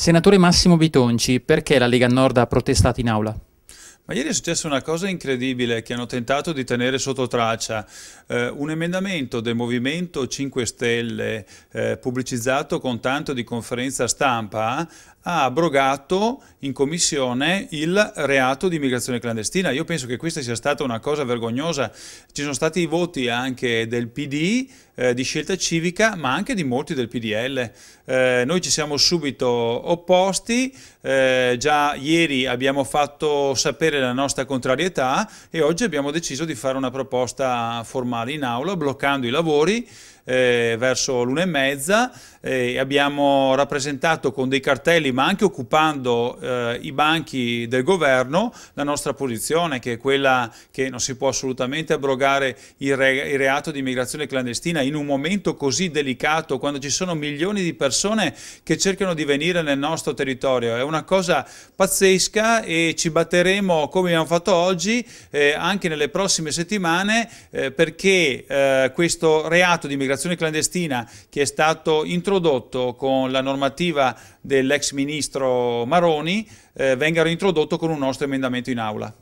Senatore Massimo Bitonci, perché la Lega Nord ha protestato in aula? Ma ieri è successa una cosa incredibile che hanno tentato di tenere sotto traccia. Eh, un emendamento del Movimento 5 Stelle eh, pubblicizzato con tanto di conferenza stampa ha abrogato in commissione il reato di immigrazione clandestina. Io penso che questa sia stata una cosa vergognosa. Ci sono stati i voti anche del PD, eh, di scelta civica, ma anche di molti del PDL. Eh, noi ci siamo subito opposti, eh, già ieri abbiamo fatto sapere esprimere la nostra contrarietà e oggi abbiamo deciso di fare una proposta formale in aula bloccando i lavori eh, verso l'una e mezza, eh, abbiamo rappresentato con dei cartelli ma anche occupando eh, i banchi del governo la nostra posizione che è quella che non si può assolutamente abrogare il, re il reato di immigrazione clandestina in un momento così delicato quando ci sono milioni di persone che cercano di venire nel nostro territorio, è una cosa pazzesca e ci batteremo come abbiamo fatto oggi eh, anche nelle prossime settimane eh, perché eh, questo reato di immigrazione immigrazione clandestina che è stato introdotto con la normativa dell'ex ministro Maroni eh, venga reintrodotto con un nostro emendamento in aula.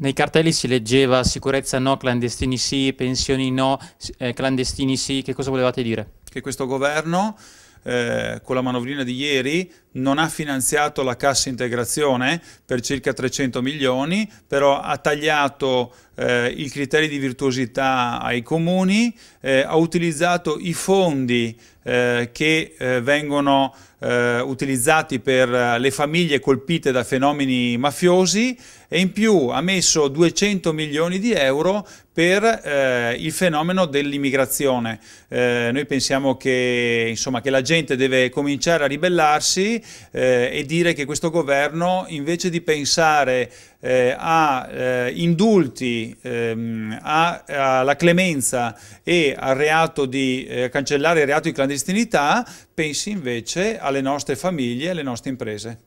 Nei cartelli si leggeva sicurezza no, clandestini sì, pensioni no, eh, clandestini sì, che cosa volevate dire? Che questo governo eh, con la manovrina di ieri non ha finanziato la cassa integrazione per circa 300 milioni, però ha tagliato eh, i criteri di virtuosità ai comuni, eh, ha utilizzato i fondi eh, che eh, vengono eh, utilizzati per eh, le famiglie colpite da fenomeni mafiosi e in più ha messo 200 milioni di euro per eh, il fenomeno dell'immigrazione. Eh, noi pensiamo che, insomma, che, la gente deve cominciare a ribellarsi eh, e dire che questo governo invece di pensare eh, a eh, indulti, ehm, a, alla clemenza e al reato di eh, cancellare il reato di clandestinità, pensi invece alle nostre famiglie e alle nostre imprese.